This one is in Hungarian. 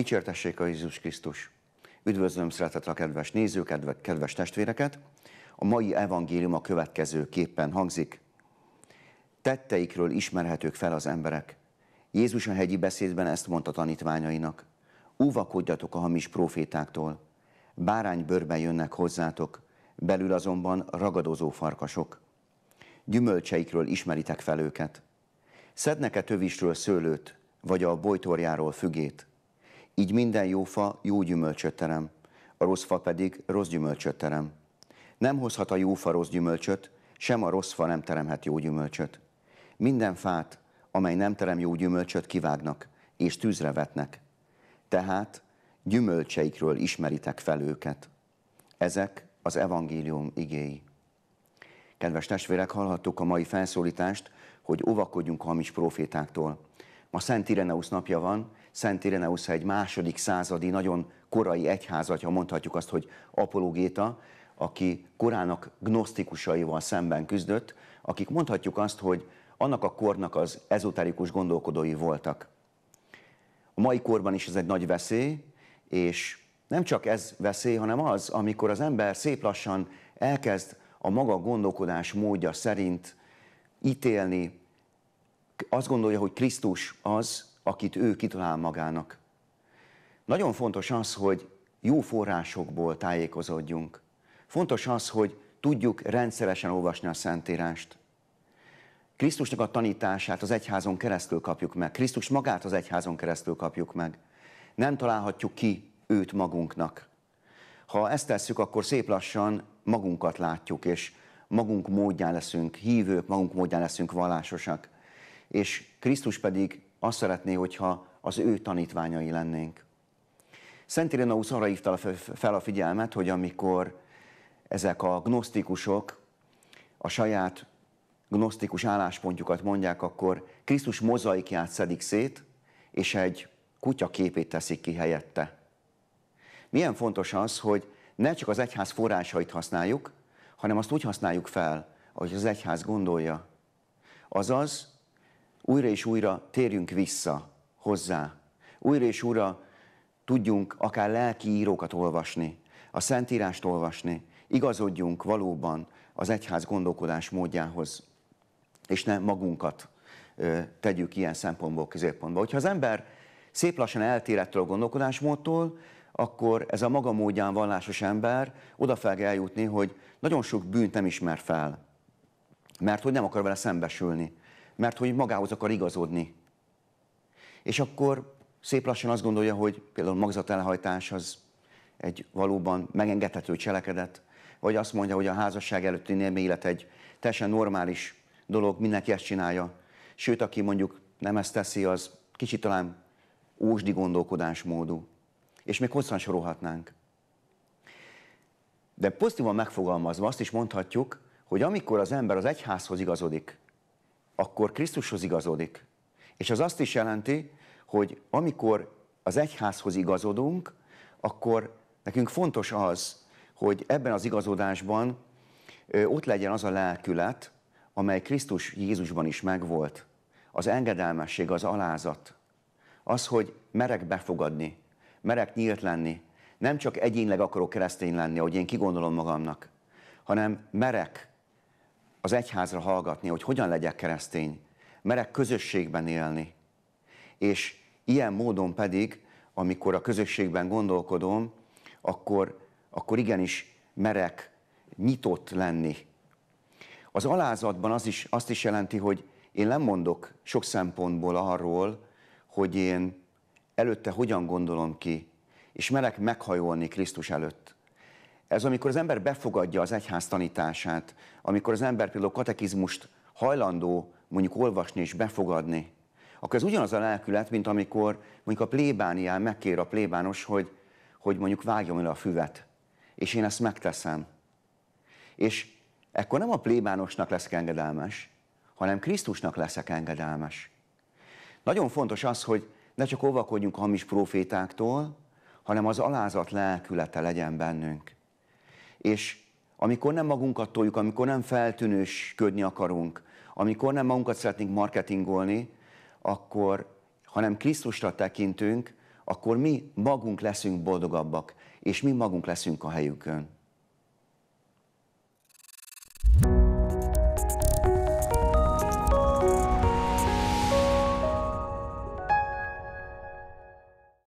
Dicsértessék a Jézus Krisztus! Üdvözlöm szeretettel a kedves nézőket, kedves testvéreket! A mai evangélium a következő képpen hangzik. Tetteikről ismerhetők fel az emberek. Jézus a hegyi beszédben ezt mondta tanítványainak. Úvakodjatok a hamis profétáktól. Bárány bőrben jönnek hozzátok, belül azonban ragadozó farkasok. Gyümölcseikről ismeritek fel őket. Szednek-e tövisről szőlőt, vagy a bojtorjáról fügét? Így minden jó fa jó gyümölcsöt terem, a rossz fa pedig rossz gyümölcsöt terem. Nem hozhat a jó fa rossz gyümölcsöt, sem a rossz fa nem teremhet jó gyümölcsöt. Minden fát, amely nem terem jó gyümölcsöt, kivágnak, és tűzre vetnek. Tehát gyümölcseikről ismeritek fel őket. Ezek az evangélium igéi. Kedves testvérek, hallhattuk a mai felszólítást, hogy óvakodjunk a hamis profétáktól. Ma Szent Ireneusz napja van, Szent Ireneusz egy második századi, nagyon korai egyházat, ha mondhatjuk azt, hogy apologéta, aki korának gnosztikusaival szemben küzdött, akik mondhatjuk azt, hogy annak a kornak az ezoterikus gondolkodói voltak. A mai korban is ez egy nagy veszély, és nem csak ez veszély, hanem az, amikor az ember szép lassan elkezd a maga gondolkodás módja szerint ítélni, azt gondolja, hogy Krisztus az, akit ő kitalál magának. Nagyon fontos az, hogy jó forrásokból tájékozódjunk. Fontos az, hogy tudjuk rendszeresen olvasni a Szentírást. Krisztusnak a tanítását az egyházon keresztül kapjuk meg. Krisztus magát az egyházon keresztül kapjuk meg. Nem találhatjuk ki őt magunknak. Ha ezt tesszük, akkor szép lassan magunkat látjuk, és magunk módján leszünk hívők, magunk módján leszünk vallásosak. És Krisztus pedig azt szeretné, hogyha az ő tanítványai lennénk. Szent Irenaus arra hívta fel a figyelmet, hogy amikor ezek a gnosztikusok a saját gnosztikus álláspontjukat mondják, akkor Krisztus mozaikját szedik szét, és egy kutya képét teszik ki helyette. Milyen fontos az, hogy ne csak az egyház forrásait használjuk, hanem azt úgy használjuk fel, ahogy az egyház gondolja. Azaz, újra és újra térjünk vissza hozzá. Újra és újra tudjunk akár lelki írókat olvasni, a Szentírást olvasni, igazodjunk valóban az egyház gondolkodás módjához, és ne magunkat ö, tegyük ilyen szempontból középpontba. Hogyha az ember szép lassan ettől a gondolkodásmódtól, akkor ez a maga módján vallásos ember oda fog eljutni, hogy nagyon sok bűnt nem ismer fel, mert hogy nem akar vele szembesülni mert hogy magához akar igazodni. És akkor szép lassan azt gondolja, hogy például magzatelhajtás az egy valóban megengedhető cselekedet, vagy azt mondja, hogy a házasság előtti élet egy teljesen normális dolog, mindenki ezt csinálja. Sőt, aki mondjuk nem ezt teszi, az kicsit talán ósdi gondolkodásmódú. És még hosszan sorolhatnánk. De pozitívan megfogalmazva azt is mondhatjuk, hogy amikor az ember az egyházhoz igazodik, akkor Krisztushoz igazodik. És az azt is jelenti, hogy amikor az egyházhoz igazodunk, akkor nekünk fontos az, hogy ebben az igazodásban ott legyen az a lelkület, amely Krisztus Jézusban is megvolt. Az engedelmesség, az alázat. Az, hogy merek befogadni, merek nyílt lenni. Nem csak egyénileg akarok keresztény lenni, ahogy én kigondolom magamnak, hanem merek az egyházra hallgatni, hogy hogyan legyek keresztény, merek közösségben élni. És ilyen módon pedig, amikor a közösségben gondolkodom, akkor, akkor igenis merek nyitott lenni. Az alázatban az is, azt is jelenti, hogy én nem mondok sok szempontból arról, hogy én előtte hogyan gondolom ki, és merek meghajolni Krisztus előtt. Ez amikor az ember befogadja az egyház tanítását, amikor az ember például katekizmust hajlandó mondjuk olvasni és befogadni, akkor ez ugyanaz a lelkület, mint amikor mondjuk a plébánián megkér a plébános, hogy, hogy mondjuk vágjon el a füvet, és én ezt megteszem. És ekkor nem a plébánosnak leszek engedelmes, hanem Krisztusnak leszek engedelmes. Nagyon fontos az, hogy ne csak óvakodjunk a hamis profétáktól, hanem az alázat lelkülete legyen bennünk. És amikor nem magunkat toljuk, amikor nem feltűnősködni akarunk, amikor nem magunkat szeretnénk marketingolni, akkor, hanem Krisztusra tekintünk, akkor mi magunk leszünk boldogabbak, és mi magunk leszünk a helyükön.